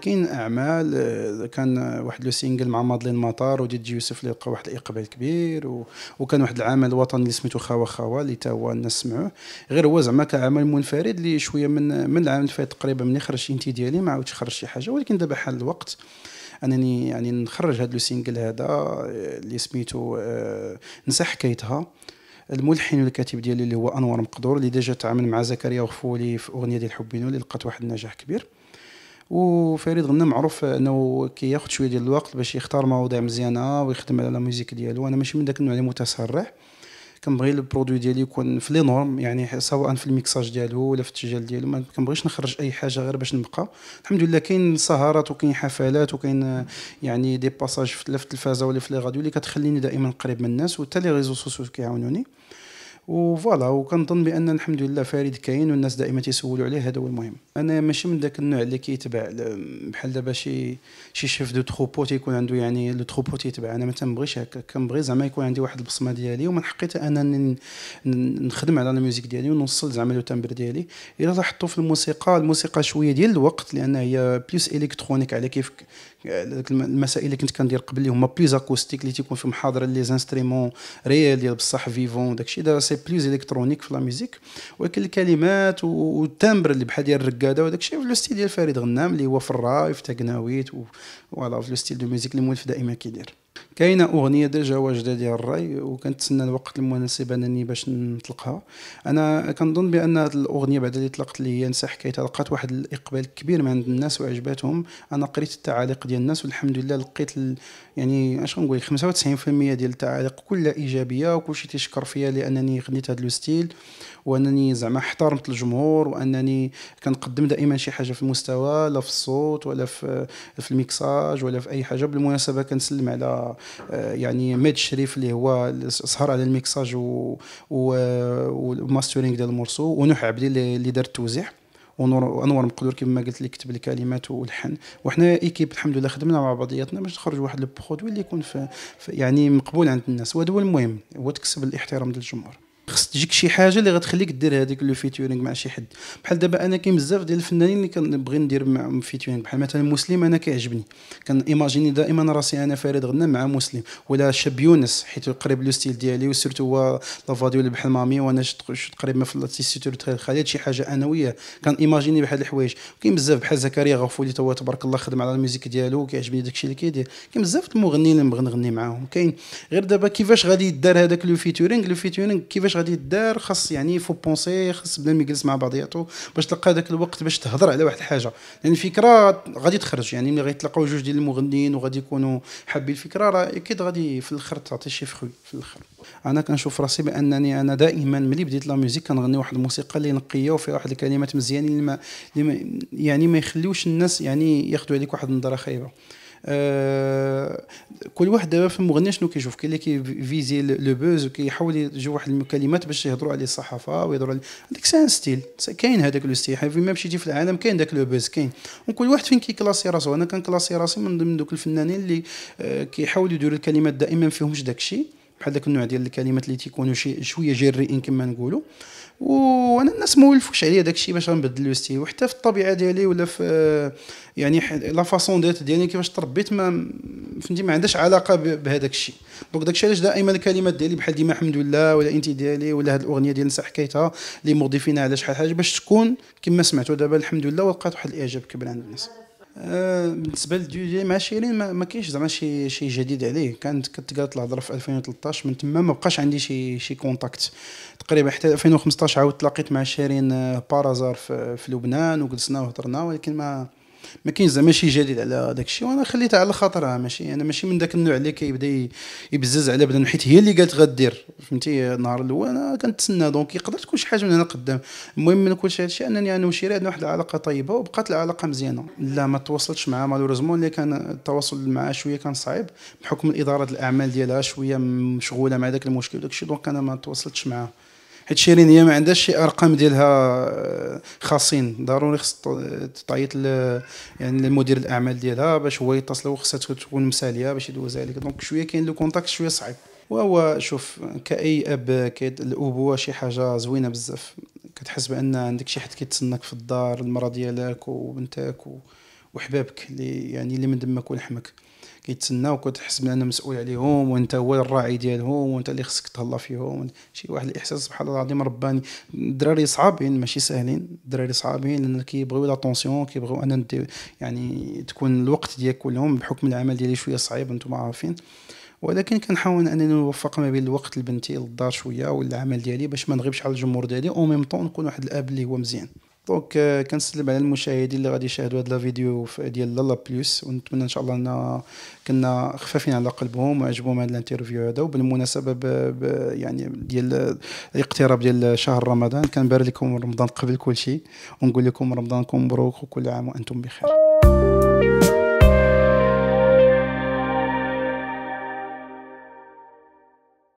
كاين اعمال آه، كان واحد لو سينجل مع مادلين مطار ودي تجي يوسف لقى واحد الاقبال كبير و... وكان واحد العمل الوطني اللي سميتو خاوة خاوة اللي تا هو الناس سمعوه غير هو زعما كعمل منفرد اللي شويه من من العام اللي فات تقريبا ملي خرج انتي ديالي ما عاودش خرج شي حاجه ولكن دابا حال الوقت انني يعني نخرج هذا لو سينجل هذا اللي سميتو آه، نسى حكايتها الملحن والكاتب ديالي اللي هو انور مقدور اللي ديجا تعامل مع زكريا وغفولي في اغنيه ديال حبينو اللي لقات واحد النجاح كبير وفريد غنم معروف انه كياخذ شويه ديال الوقت باش يختار مواضيع مزيانه ويخدم على لا ميوزيك ديالو انا ماشي من داك النوع اللي متسرع كنبغي البرودوي ديالي يكون في لي نورم يعني سواء في الميكساج ديالو ولا في التسجيل ديالو ما كنبغيش نخرج اي حاجه غير باش نبقى الحمد لله كاين سهرات وكاين حفلات وكاين يعني دي باساج في التلفازه ولا في لي راديو اللي كتخليني دائما قريب من الناس وحتى لي ريزو سوسيو كيعاونوني وفوالا وكنظن بان الحمد لله فريد كاين والناس دائما تيسولوا عليه هذا هو المهم انا ماشي من ذاك النوع اللي كيتبع بحال دابا شي شي شيف دو تروبو تيكون عنده يعني لو تروبو تيتبع انا ما تنبغيش هكا كنبغي زعما يكون عندي واحد البصمه ديالي ومن حقي انني نخدم على الميوزيك ديالي ونوصل زعما لو تمبر ديالي الا لاحظتوا في الموسيقى الموسيقى شويه ديال الوقت لان هي بلوس الكترونيك على كيف المسائل اللي كنت كندير قبل اللي هما بلوس اكوستيك اللي تيكون في محاضره لي زانسترومون ريال ديال بصح فيفون داكشي دابا سي بليز الكترونيك في لا ميوزيك ولكن الكلمات والتمبر اللي بحال ديال الرقاده وداك الشيء في لو ستيل ديال فريد غنام اللي هو في الراي في تكناويت فوالا في لو ستيل دو ميوزيك اللي مولف دائما كيدير كاينه اغنيه ديجا واجده ديال الراي وكنتسنى الوقت المناسب انني باش نطلقها انا كنظن بان هذه الاغنيه بعد اللي طلقت اللي هي نسى حكايتها لقات واحد الاقبال كبير من عند الناس وعجباتهم انا قريت التعاليق ديال الناس والحمد لله لقيت ال... يعني اش غنقول 95% ديال التعاليق كلها ايجابيه وكلشي تيشكر فيا لانني خديت هذا لو ستيل وانني زعما احترمت الجمهور وانني كنقدم دائما شي حاجه في المستوى لا في الصوت ولا في في الميكساج ولا في اي حاجه بالمناسبه كنسلم على آه، يعني ميد شريف اللي هو سهر على الميكساج و والماسترينغ ديال المورسو ونوح عبدي اللي دار التوزيع ونور انور مقدور كما قلت لك كتب الكلمات والحن وحنا ايكيب الحمد لله خدمنا مع بعضياتنا باش نخرج واحد البرودوي اللي يكون في يعني مقبول عند الناس وهذا هو المهم هو تكسب الاحترام ديال الجمهور خص تجيك شي حاجه اللي غتخليك دير هذيك لو فيتورينغ مع شي حد بحال دابا انا كاين بزاف ديال الفنانين اللي كنبغي ندير معهم فيتورينغ بحال مثلا مسلم انا كيعجبني ايماجيني دائما راسي انا فارد غنى مع مسلم ولا شاب يونس حيت قريب لو ستيل ديالي وسيرتو هو فاديو اللي بحال مامي وانا شفت قريب في سيتور تخيل خالد شي حاجه انا وياه ايماجيني بحال الحوايج كاين بزاف بحال زكريا غفولي تو تبارك الله خدم على الميوزيك ديالو داك داكشي اللي كيدير كاين بزاف المغنيين اللي نبغي نغني معاهم كاين غير دابا كيفاش غادي يدار هذاك لو فيتورينغ لو فيتورينغ كيفاش كيفاش غادي دار خاص يعني فو بونسي خاص بنادم يجلس مع بعضياته باش تلقى ذاك الوقت باش تهضر على واحد الحاجه لان يعني الفكره غادي تخرج يعني ملي غيتلاقاو جوج ديال المغنيين وغادي يكونوا حابين الفكره راه اكيد غادي في الاخر تعطي شي فخوي في الاخر انا كنشوف راسي بانني انا دائما ملي بديت لا ميوزيك كنغني واحد الموسيقى اللي نقيه وفيها واحد الكلمات مزيانين اللي ما يعني ما يخليوش الناس يعني ياخذوا عليك واحد النظره خايبه آه، كل واحد دابا في المغني شنو كيشوف كاين اللي كيفيزي لو بوز وكيحاول يجيب واحد الكلمات باش يهضروا عليه الصحافه ويهضروا عليه هذاك سان ستيل كاين هذاك لو ستيل فين ما مشيتي في العالم كاين داك لو بوز كاين وكل واحد فين كيكلاسي راسو انا كنكلاسي راسي من ضمن دوك الفنانين اللي آه، كيحاولوا يديروا الكلمات دائما فيهمش داك الشيء بحال داك النوع ديال الكلمات اللي تيكونوا شي شويه جريئين كما نقولوا وانا الناس ما ولفوش عليا داكشي باش غنبدل لو ستيل وحتى في الطبيعه ديالي ولا في آه، يعني لا فاسون ديت ديالي كيفاش تربيت ما فهمتي ما عندهاش علاقه بهذاك الشيء دونك داكشي علاش دائما الكلمات ديالي بحال ديما الحمد لله ولا انت ديالي ولا هذه الاغنيه ديال نسى حكايتها اللي مضيفينها على شحال حاجه باش تكون كما سمعتوا دابا الحمد لله ولقات واحد الاعجاب كبير عند الناس آه، بالنسبه للديجي مع شيرين ما كاينش زعما شي شي جديد عليه كانت كتقالت الهضره في 2013 من تما ما بقاش عندي شي شي كونتاكت تقريبا حتى 2015 عاود تلاقيت مع شيرين بارازار آه، في, في لبنان وجلسنا وهضرنا ولكن ما ما كاين زعما شي جديد على داك الشيء وانا خليتها على خاطرها ماشي انا ماشي من داك النوع اللي كيبدا يبزز على بدن حيت هي اللي قالت غدير فهمتي النهار الاول انا كنتسنى دونك يقدر تكون شي حاجه من هنا قدام المهم من كل شيء هادشي انني انا وشيري عندنا واحد العلاقه طيبه وبقات العلاقه مزيانه لا ما تواصلتش معها مالوريزمون اللي كان التواصل معها شويه كان صعيب بحكم اداره الاعمال ديالها شويه مشغوله مع داك المشكل وداك الشيء دونك انا ما تواصلتش معها حيت شيرين هي ما عندهاش شي ارقام ديالها آه، خاصين ضروري خص تعيط يعني لمدير الاعمال ديالها باش هو يتصل وخصها تكون مساليه باش يدوز عليك دونك شويه كاين لو كونتاكت شويه صعيب وهو شوف كاي اب كيد الابوه شي حاجه زوينه بزاف كتحس بان عندك شي حد كيتسناك في الدار المراه ديالك وبنتك و... وحبابك اللي يعني اللي من دمك ولحمك كيتسناوك وتحس بان انا مسؤول عليهم وانت هو الراعي ديالهم وانت اللي خصك تهلا فيهم شي واحد الاحساس سبحان الله العظيم رباني الدراري صعابين ماشي ساهلين الدراري صعابين لان كيبغيو لاتونسيون كيبغيو ندي يعني تكون الوقت ديالك كلهم بحكم العمل ديالي شويه صعيب انتم عارفين ولكن كنحاول انني نوفق ما بين الوقت لبنتي للدار شويه والعمل ديالي باش ما نغيبش على الجمهور ديالي او ميم طون نكون واحد الاب اللي هو مزيان دونك euh, كنسلم على المشاهدين اللي غادي يشاهدوا هذا الفيديو ديال لالا بلوس ونتمنى ان شاء الله ان كنا خفافين على قلبهم وعجبهم هذا الانترفيو هذا وبالمناسبه يعني ديال الاقتراب ديال شهر رمضان كنبارك لكم رمضان قبل كل شيء ونقول لكم رمضانكم مبروك وكل عام وانتم بخير